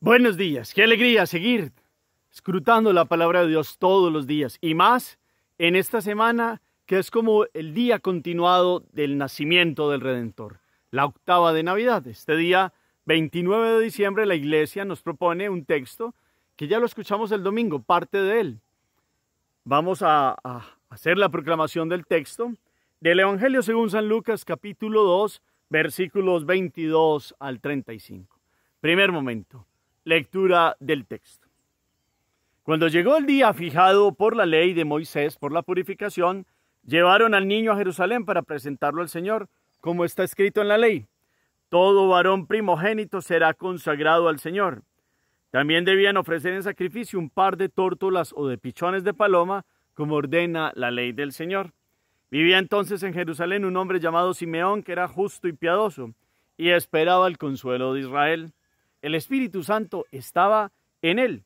Buenos días, qué alegría seguir escrutando la palabra de Dios todos los días y más en esta semana que es como el día continuado del nacimiento del Redentor, la octava de Navidad. Este día 29 de diciembre la iglesia nos propone un texto que ya lo escuchamos el domingo, parte de él. Vamos a, hacer la proclamación del texto del Evangelio según San Lucas capítulo 2 versículos 22 al 35. Primer momento. Lectura del texto. Cuando llegó el día fijado por la ley de Moisés por la purificación, llevaron al niño a Jerusalén para presentarlo al Señor, como está escrito en la ley. Todo varón primogénito será consagrado al Señor. También debían ofrecer en sacrificio un par de tórtolas o de pichones de paloma, como ordena la ley del Señor. Vivía entonces en Jerusalén un hombre llamado Simeón, que era justo y piadoso, y esperaba el consuelo de Israel. El Espíritu Santo estaba en él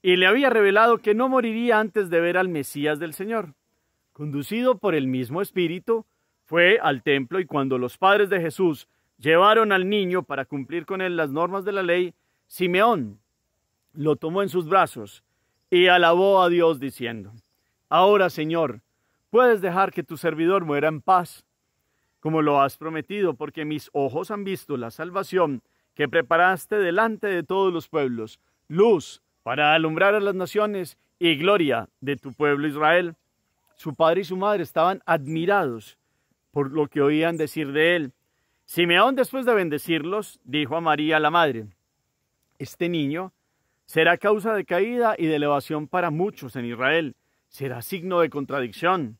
y le había revelado que no moriría antes de ver al Mesías del Señor. Conducido por el mismo Espíritu, fue al templo y cuando los padres de Jesús llevaron al niño para cumplir con él las normas de la ley, Simeón lo tomó en sus brazos y alabó a Dios diciendo, Ahora Señor, puedes dejar que tu servidor muera en paz como lo has prometido, porque mis ojos han visto la salvación que preparaste delante de todos los pueblos, luz para alumbrar a las naciones y gloria de tu pueblo Israel. Su padre y su madre estaban admirados por lo que oían decir de él. Simeón, después de bendecirlos, dijo a María la madre, Este niño será causa de caída y de elevación para muchos en Israel, será signo de contradicción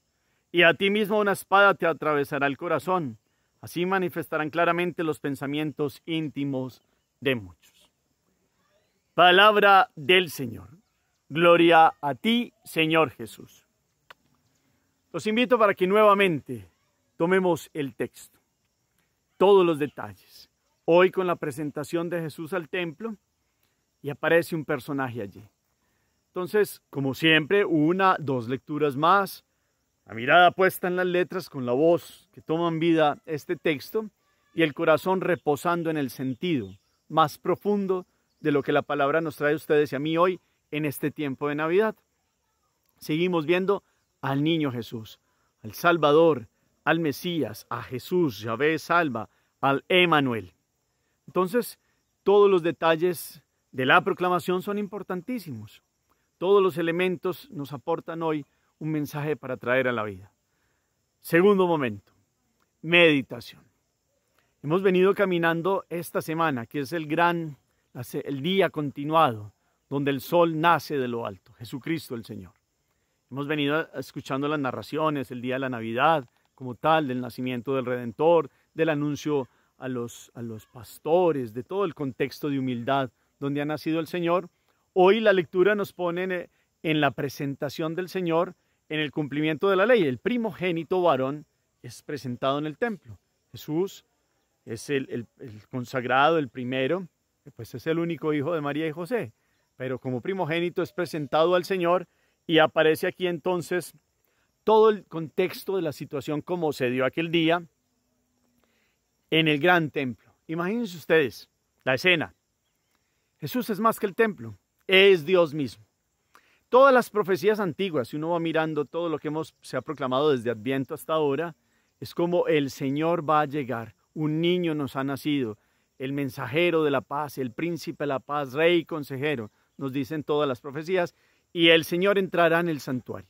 y a ti mismo una espada te atravesará el corazón. Así manifestarán claramente los pensamientos íntimos de muchos. Palabra del Señor. Gloria a ti, Señor Jesús. Los invito para que nuevamente tomemos el texto, todos los detalles. Hoy con la presentación de Jesús al templo y aparece un personaje allí. Entonces, como siempre, una, dos lecturas más, la mirada puesta en las letras con la voz que toman vida este texto y el corazón reposando en el sentido más profundo de lo que la palabra nos trae a ustedes y a mí hoy en este tiempo de Navidad. Seguimos viendo al niño Jesús, al Salvador, al Mesías, a Jesús, Yahvé salva, al Emanuel. Entonces, todos los detalles de la proclamación son importantísimos. Todos los elementos nos aportan hoy un mensaje para traer a la vida. Segundo momento, meditación. Hemos venido caminando esta semana, que es el gran, el día continuado, donde el sol nace de lo alto, Jesucristo el Señor. Hemos venido escuchando las narraciones, el día de la Navidad, como tal, del nacimiento del Redentor, del anuncio a los, a los pastores, de todo el contexto de humildad donde ha nacido el Señor. Hoy la lectura nos pone en la presentación del Señor en el cumplimiento de la ley. El primogénito varón es presentado en el templo. Jesús es el, consagrado, el primero, pues es el único hijo de María y José, pero como primogénito es presentado al Señor y aparece aquí entonces todo el contexto de la situación como se dio aquel día en el gran templo. Imagínense ustedes la escena. Jesús es más que el templo, es Dios mismo. Todas las profecías antiguas, si uno va mirando todo lo que hemos, se ha proclamado desde Adviento hasta ahora, es como el Señor va a llegar, un niño nos ha nacido, el mensajero de la paz, el príncipe de la paz, rey y consejero, nos dicen todas las profecías, y el Señor entrará en el santuario.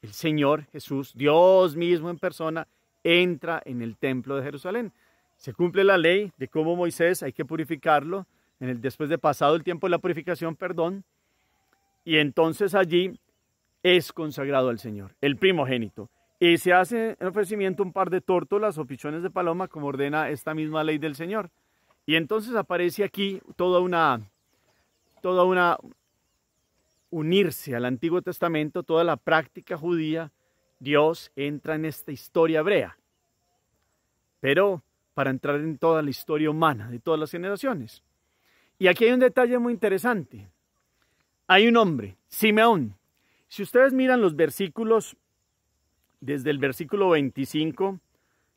El Señor Jesús, Dios mismo en persona, entra en el templo de Jerusalén. Se cumple la ley de cómo Moisés hay que purificarlo, en el, después de pasado el tiempo de la purificación, perdón, y entonces allí es consagrado al Señor, el primogénito. Y se hace en ofrecimiento un par de tórtolas o pichones de paloma, como ordena esta misma ley del Señor. Y entonces aparece aquí toda una, toda una unirse al Antiguo Testamento, toda la práctica judía. Dios entra en esta historia hebrea. Pero para entrar en toda la historia humana de todas las generaciones. Y aquí hay un detalle muy interesante hay un hombre, Simeón. Si ustedes miran los versículos, desde el versículo 25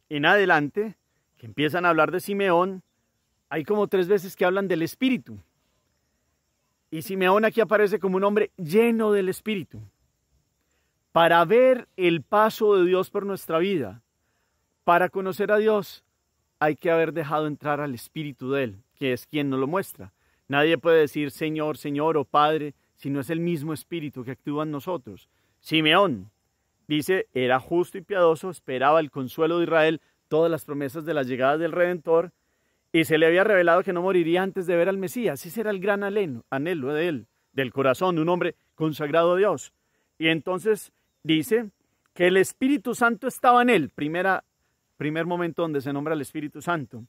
en adelante, que empiezan a hablar de Simeón, hay como tres veces que hablan del Espíritu. Y Simeón aquí aparece como un hombre lleno del Espíritu, para ver el paso de Dios por nuestra vida. Para conocer a Dios hay que haber dejado entrar al Espíritu de Él, que es quien nos lo muestra. Nadie puede decir Señor, Señor o Padre no es el mismo espíritu que actúa en nosotros. Simeón dice, era justo y piadoso, esperaba el consuelo de Israel, todas las promesas de las llegadas del Redentor, y se le había revelado que no moriría antes de ver al Mesías. Ese era el gran anhelo, anhelo de él, del corazón de un hombre consagrado a Dios. Y entonces dice que el Espíritu Santo estaba en él, primera, primer momento donde se nombra el Espíritu Santo,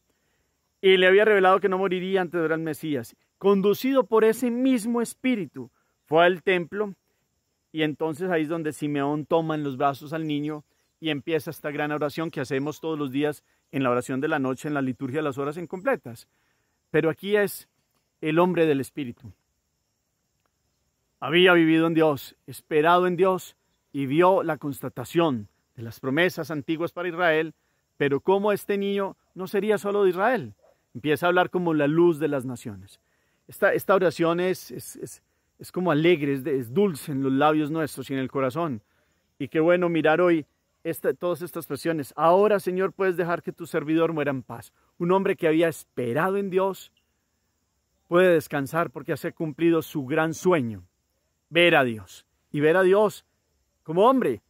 y le había revelado que no moriría antes de ver al Mesías, conducido por ese mismo Espíritu fue al templo y entonces ahí es donde Simeón toma en los brazos al niño y empieza esta gran oración que hacemos todos los días en la oración de la noche, en la liturgia de las horas incompletas. Pero aquí es el hombre del Espíritu. Había vivido en Dios, esperado en Dios y vio la constatación de las promesas antiguas para Israel, pero como este niño no sería solo de Israel, empieza a hablar como la luz de las naciones. Esta, oración es, es es como alegre, es, dulce en los labios nuestros y en el corazón. Y qué bueno mirar hoy todas estas pasiones. Ahora, Señor, puedes dejar que tu servidor muera en paz. Un hombre que había esperado en Dios puede descansar porque ha cumplido su gran sueño, ver a Dios. Y ver a Dios como hombre,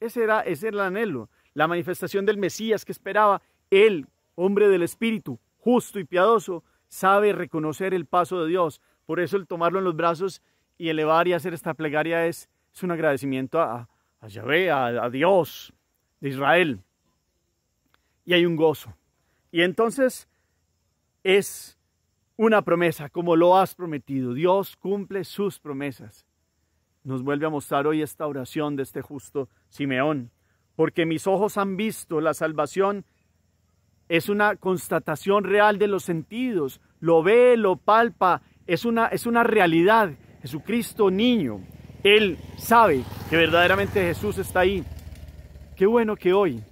ese era, ese era el anhelo, la manifestación del Mesías que esperaba. Él, hombre del Espíritu, justo y piadoso, sabe reconocer el paso de Dios, por eso el tomarlo en los brazos y elevar y hacer esta plegaria es, un agradecimiento a, a a, a Dios de Israel. Y hay un gozo. Y entonces es una promesa, como lo has prometido. Dios cumple sus promesas. Nos vuelve a mostrar hoy esta oración de este justo Simeón. Porque mis ojos han visto la salvación. Es una constatación real de los sentidos. Lo ve, lo palpa, es una, es una realidad. Jesucristo niño, Él sabe que verdaderamente Jesús está ahí. Qué bueno que hoy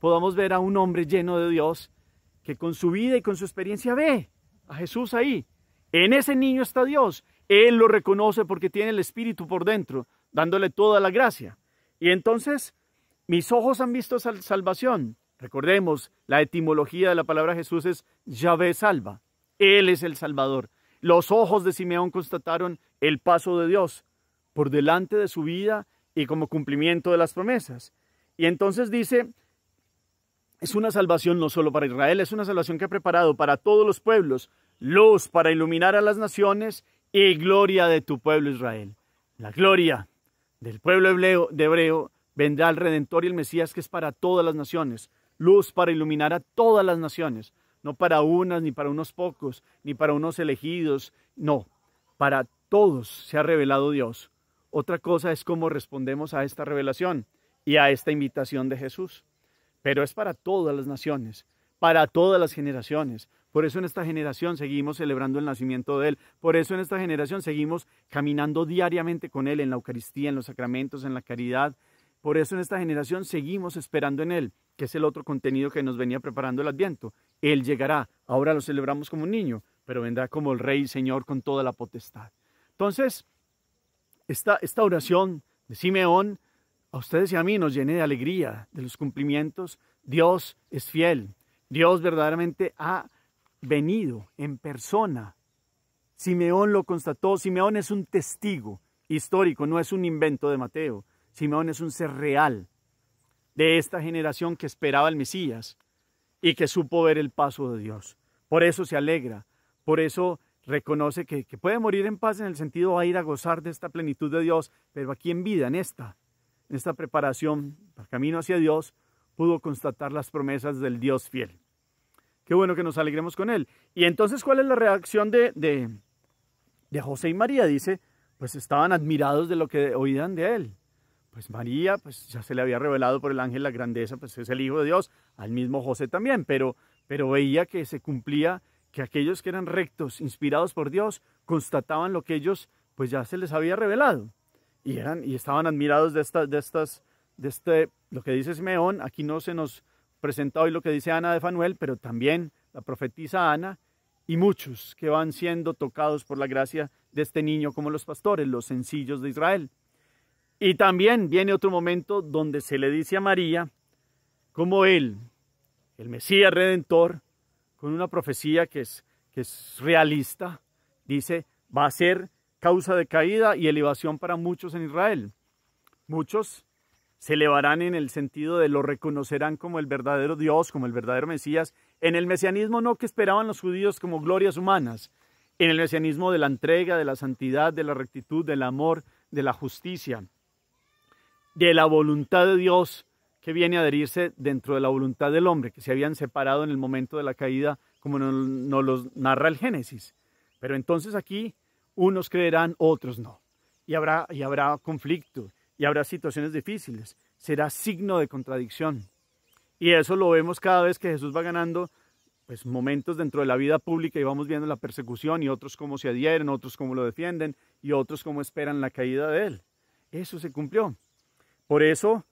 podamos ver a un hombre lleno de Dios que con su vida y con su experiencia ve a Jesús ahí. En ese niño está Dios. Él lo reconoce porque tiene el Espíritu por dentro, dándole toda la gracia. Y entonces, mis ojos han visto salvación. Recordemos, la etimología de la palabra Jesús es Yahvé salva. Él es el Salvador. Los ojos de Simeón constataron el paso de Dios por delante de su vida y como cumplimiento de las promesas. Y entonces dice, es una salvación no solo para Israel, es una salvación que ha preparado para todos los pueblos, luz para iluminar a las naciones y gloria de tu pueblo Israel. La gloria del pueblo hebreo, de hebreo vendrá al Redentor y el Mesías que es para todas las naciones, luz para iluminar a todas las naciones no para unas, ni para unos pocos, ni para unos elegidos, no, para todos se ha revelado Dios. Otra cosa es cómo respondemos a esta revelación y a esta invitación de Jesús. Pero es para todas las naciones, para todas las generaciones. Por eso en esta generación seguimos celebrando el nacimiento de Él. Por eso en esta generación seguimos caminando diariamente con Él en la Eucaristía, en los sacramentos, en la caridad, por eso en esta generación seguimos esperando en Él, que es el otro contenido que nos venía preparando el Adviento. Él llegará, ahora lo celebramos como un niño, pero vendrá como el Rey y Señor con toda la potestad. Entonces, esta, esta oración de Simeón a ustedes y a mí nos llena de alegría de los cumplimientos. Dios es fiel. Dios verdaderamente ha venido en persona. Simeón lo constató. Simeón es un testigo histórico, no es un invento de Mateo. Simón es un ser real de esta generación que esperaba al Mesías y que supo ver el paso de Dios. Por eso se alegra, por eso reconoce que, puede morir en paz en el sentido de ir a gozar de esta plenitud de Dios, pero aquí en vida, en esta, en esta preparación para camino hacia Dios, pudo constatar las promesas del Dios fiel. Qué bueno que nos alegremos con él. Y entonces, ¿cuál es la reacción de, de José y María? Dice, pues estaban admirados de lo que oían de él pues María, pues ya se le había revelado por el ángel la grandeza, pues es el Hijo de Dios, al mismo José también, pero, pero veía que se cumplía que aquellos que eran rectos, inspirados por Dios, constataban lo que ellos, pues ya se les había revelado. Y, eran, y estaban admirados de, estas de estas, de este, lo que dice Simeón, aquí no se nos presenta hoy lo que dice Ana de Fanuel, pero también la profetisa Ana, y muchos que van siendo tocados por la gracia de este niño como los pastores, los sencillos de Israel. Y también viene otro momento donde se le dice a María como él, el Mesías Redentor, con una profecía que es, que es realista, dice, va a ser causa de caída y elevación para muchos en Israel. Muchos se elevarán en el sentido de lo reconocerán como el verdadero Dios, como el verdadero Mesías, en el mesianismo no que esperaban los judíos como glorias humanas, en el mesianismo de la entrega, de la santidad, de la rectitud, del amor, de la justicia de la voluntad de Dios que viene a adherirse dentro de la voluntad del hombre, que se habían separado en el momento de la caída, como nos, nos los narra el Génesis. Pero entonces aquí unos creerán, otros no. Y habrá, y habrá conflicto, y habrá situaciones difíciles. Será signo de contradicción. Y eso lo vemos cada vez que Jesús va ganando pues, momentos dentro de la vida pública y vamos viendo la persecución y otros cómo se adhieren, otros cómo lo defienden y otros cómo esperan la caída de él. Eso se cumplió. Por eso,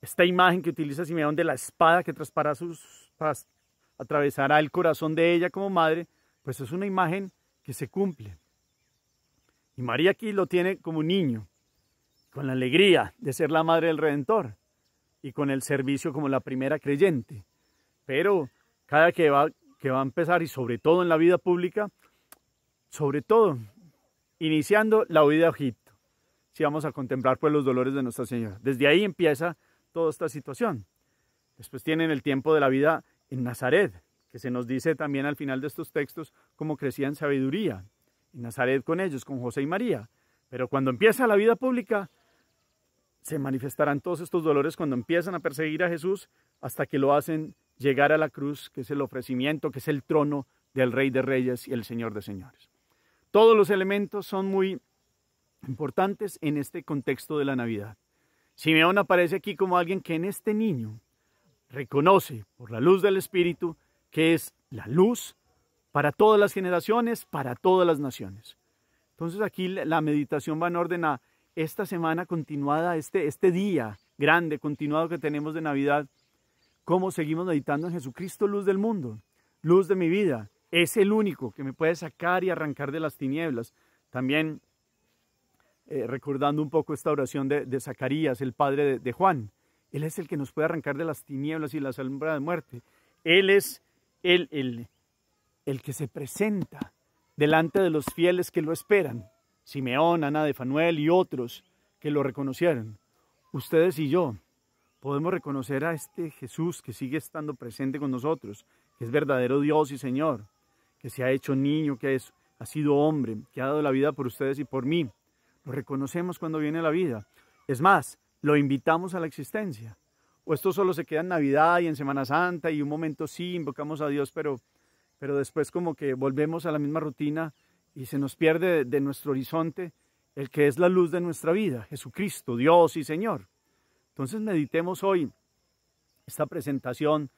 esta imagen que utiliza Simeón de la espada que traspara sus, atravesará el corazón de ella como madre, pues es una imagen que se cumple. Y María aquí lo tiene como un niño, con la alegría de ser la madre del Redentor y con el servicio como la primera creyente. Pero cada que va, que va a empezar y sobre todo en la vida pública, sobre todo iniciando la vida si vamos a contemplar pues los dolores de Nuestra Señora. Desde ahí empieza toda esta situación. Después tienen el tiempo de la vida en Nazaret, que se nos dice también al final de estos textos cómo crecían sabiduría, en Nazaret con ellos, con José y María. Pero cuando empieza la vida pública, se manifestarán todos estos dolores cuando empiezan a perseguir a Jesús hasta que lo hacen llegar a la cruz, que es el ofrecimiento, que es el trono del Rey de Reyes y el Señor de Señores. Todos los elementos son muy importantes en este contexto de la Navidad. Simeón aparece aquí como alguien que en este niño reconoce por la luz del Espíritu que es la luz para todas las generaciones, para todas las naciones. Entonces aquí la meditación va en orden a esta semana continuada, este, este día grande, continuado que tenemos de Navidad, cómo seguimos meditando en Jesucristo, luz del mundo, luz de mi vida. Es el único que me puede sacar y arrancar de las tinieblas. También eh, recordando un poco esta oración de, Zacarías, el padre de, Juan. Él es el que nos puede arrancar de las tinieblas y las sombra de muerte. Él es el, el, el que se presenta delante de los fieles que lo esperan. Simeón, Ana de Fanuel y otros que lo reconocieron. Ustedes y yo podemos reconocer a este Jesús que sigue estando presente con nosotros, que es verdadero Dios y Señor, que se ha hecho niño, que es, ha sido hombre, que ha dado la vida por ustedes y por mí. Lo reconocemos cuando viene la vida. Es más, lo invitamos a la existencia. O esto solo se queda en Navidad y en Semana Santa y un momento sí invocamos a Dios, pero, pero después como que volvemos a la misma rutina y se nos pierde de, nuestro horizonte el que es la luz de nuestra vida, Jesucristo, Dios y Señor. Entonces meditemos hoy esta presentación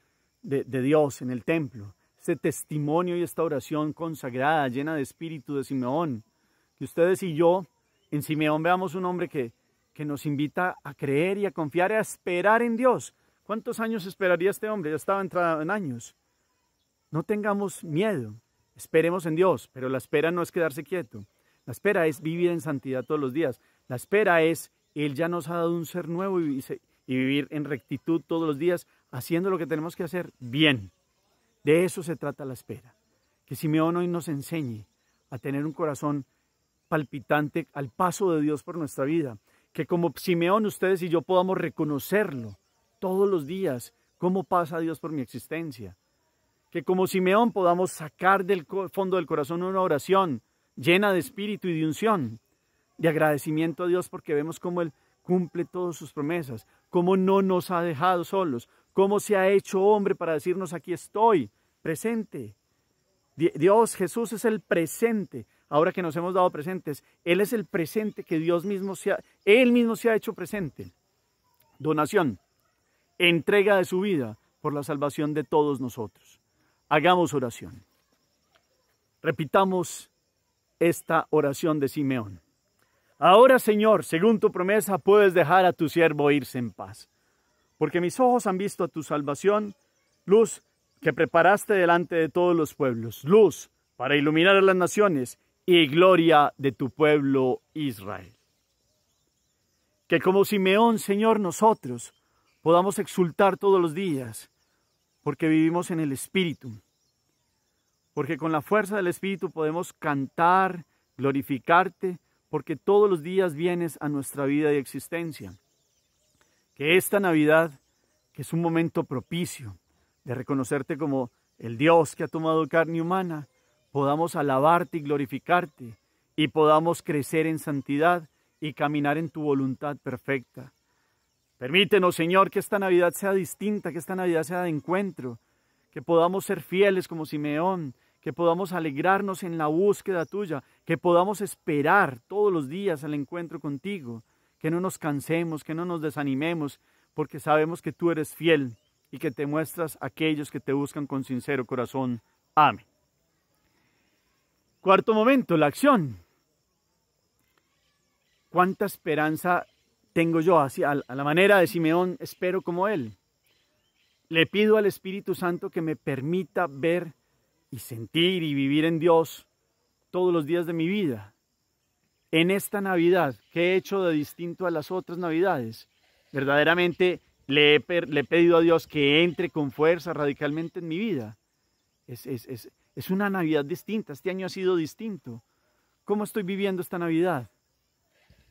de, de Dios en el templo, este testimonio y esta oración consagrada, llena de espíritu de Simeón, que ustedes y yo en Simeón veamos un hombre que, que nos invita a creer y a confiar y a esperar en Dios. ¿Cuántos años esperaría este hombre? Ya estaba entrado en años. No tengamos miedo, esperemos en Dios, pero la espera no es quedarse quieto. La espera es vivir en santidad todos los días. La espera es, Él ya nos ha dado un ser nuevo y, y vivir en rectitud todos los días, haciendo lo que tenemos que hacer bien. De eso se trata la espera. Que Simeón hoy nos enseñe a tener un corazón palpitante al paso de Dios por nuestra vida. Que como Simeón, ustedes y yo podamos reconocerlo todos los días, cómo pasa Dios por mi existencia. Que como Simeón podamos sacar del fondo del corazón una oración llena de espíritu y de unción, de agradecimiento a Dios porque vemos cómo Él cumple todas sus promesas, cómo no nos ha dejado solos, cómo se ha hecho hombre para decirnos aquí estoy, presente. Dios Jesús es el presente, ahora que nos hemos dado presentes. Él es el presente que Dios mismo se ha, Él mismo se ha hecho presente. Donación, entrega de su vida por la salvación de todos nosotros. Hagamos oración. Repitamos esta oración de Simeón. Ahora, Señor, según tu promesa, puedes dejar a tu siervo irse en paz, porque mis ojos han visto a tu salvación, luz que preparaste delante de todos los pueblos, luz para iluminar a las naciones y gloria de tu pueblo Israel. Que como Simeón, Señor, nosotros podamos exultar todos los días, porque vivimos en el Espíritu, porque con la fuerza del Espíritu podemos cantar, glorificarte, porque todos los días vienes a nuestra vida y existencia. Que esta Navidad, que es un momento propicio de reconocerte como el Dios que ha tomado carne humana, podamos alabarte y glorificarte y podamos crecer en santidad y caminar en tu voluntad perfecta. Permítenos, Señor, que esta Navidad sea distinta, que esta Navidad sea de encuentro, que podamos ser fieles como Simeón, que podamos alegrarnos en la búsqueda tuya, que podamos esperar todos los días al encuentro contigo, que no nos cansemos, que no nos desanimemos, porque sabemos que tú eres fiel y que te muestras a aquellos que te buscan con sincero corazón. Amén. Cuarto momento, la acción. ¿Cuánta esperanza tengo yo hacia, a la manera de Simeón? Espero como él. Le pido al Espíritu Santo que me permita ver y sentir y vivir en Dios todos los días de mi vida. En esta Navidad, que he hecho de distinto a las otras Navidades? Verdaderamente le he, le he pedido a Dios que entre con fuerza radicalmente en mi vida. Es, es, es, es una Navidad distinta, este año ha sido distinto. ¿Cómo estoy viviendo esta Navidad?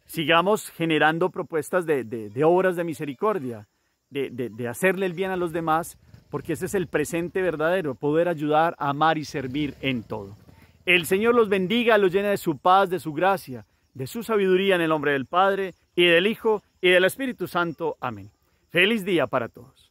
Sigamos generando propuestas de, obras de misericordia, de, de hacerle el bien a los demás, porque ese es el presente verdadero, poder ayudar, amar y servir en todo. El Señor los bendiga, los llena de su paz, de su gracia, de su sabiduría en el nombre del Padre, y del Hijo, y del Espíritu Santo. Amén. Feliz día para todos.